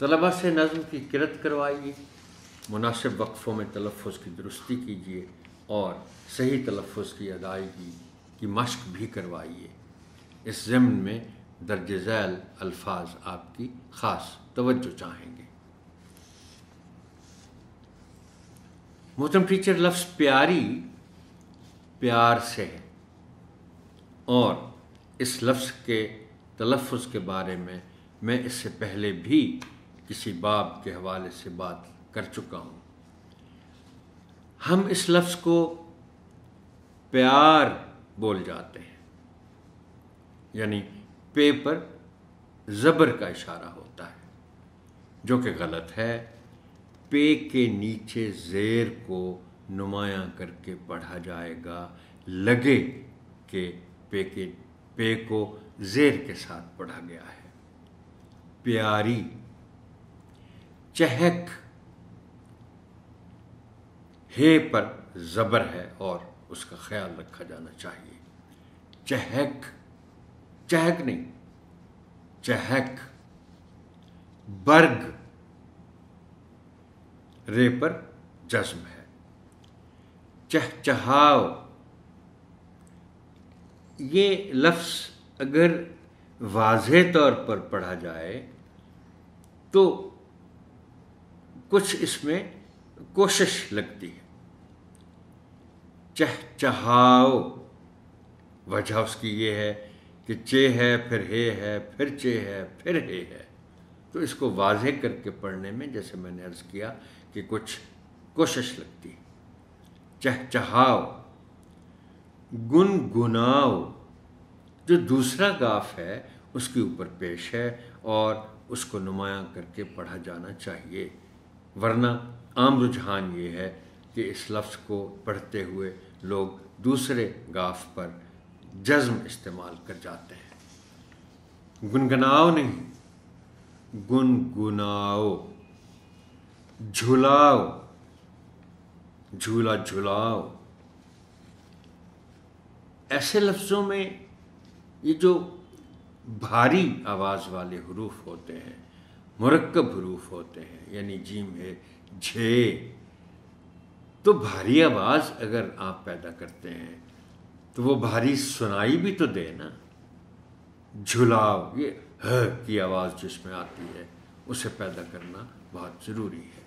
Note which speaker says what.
Speaker 1: तलबा से नज़म की किरत करवाइए मुनासिब वक्फ़ों में तलफ़ की दुरुस्ती कीजिए और सही तलफ़ की अदायगी की मश्क भी करवाइए इस ज़मन में दर्ज झैल अल्फाज आपकी ख़ास तवज्जो चाहेंगे मोहतम टीचर लफ्ज़ प्यारी प्यार से है और इस लफ्ज़ के तलफ़ के बारे में मैं इससे पहले भी किसी बाब के हवाले से बात कर चुका हूँ हम इस लफ्ज़ को प्यार बोल जाते हैं यानी पे पर ज़बर का इशारा होता है जो कि गलत है पे के नीचे जेर को नुमाया करके पढ़ा जाएगा लगे के पे के पे को जेर के साथ पढ़ा गया है प्यारी चहक हे पर जबर है और उसका ख्याल रखा जाना चाहिए चहक चहक नहीं चहक बर्ग रे पर जज्म है चहचहाव ये लफ्स अगर वाजे तौर पर पढ़ा जाए तो कुछ इसमें कोशिश लगती है चह चहाओ वजह उसकी ये है कि चे है फिर हे है फिर चे है फिर हे है तो इसको वाजे करके पढ़ने में जैसे मैंने अर्ज किया कि कुछ कोशिश लगती है चहचहाओ गुनाओ जो दूसरा गाफ है उसके ऊपर पेश है और उसको नुमाया करके पढ़ा जाना चाहिए वरना आम रुझान ये है कि इस लफ्ज़ को पढ़ते हुए लोग दूसरे गाफ पर जज्म इस्तेमाल कर जाते हैं गुनगुनाओ नहीं गुनगुनाओ झुलाओ झूला झुलाओ ऐसे लफ्ज़ों में ये जो भारी आवाज़ वाले हरूफ होते हैं मुरक्कब हरूफ होते हैं यानी जीम है झे तो भारी आवाज़ अगर आप पैदा करते हैं तो वो भारी सुनाई भी तो दे ना झुलाव ये ह की आवाज़ जिसमें आती है उसे पैदा करना बहुत ज़रूरी है